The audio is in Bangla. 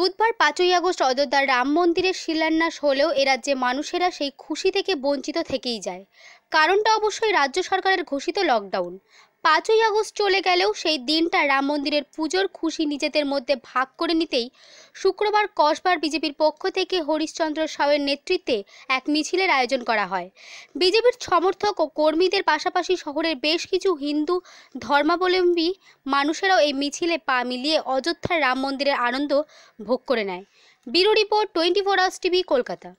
বুধবার পাঁচই আগস্ট অযোধ্যার রাম মন্দিরের শিলান্যাস হলেও এরাজ্যে মানুষেরা সেই খুশি থেকে বঞ্চিত থেকেই যায় কারণটা অবশ্যই রাজ্য সরকারের ঘোষিত লকডাউন পাঁচই আগস্ট চলে গেলেও সেই দিনটা রাম মন্দিরের পুজোর খুশি নিজেদের মধ্যে ভাগ করে নিতেই শুক্রবার কসবার বিজেপির পক্ষ থেকে হরিশ্চন্দ্র সাউয়ের নেতৃত্বে এক মিছিলের আয়োজন করা হয় বিজেপির সমর্থক ও কর্মীদের পাশাপাশি শহরের বেশ কিছু হিন্দু ধর্মাবলম্বী মানুষেরাও এই মিছিলে পা মিলিয়ে অযোধ্যার রাম মন্দিরের আনন্দ ভোগ করে নেয় bureau report twenty four hours TV Kolkata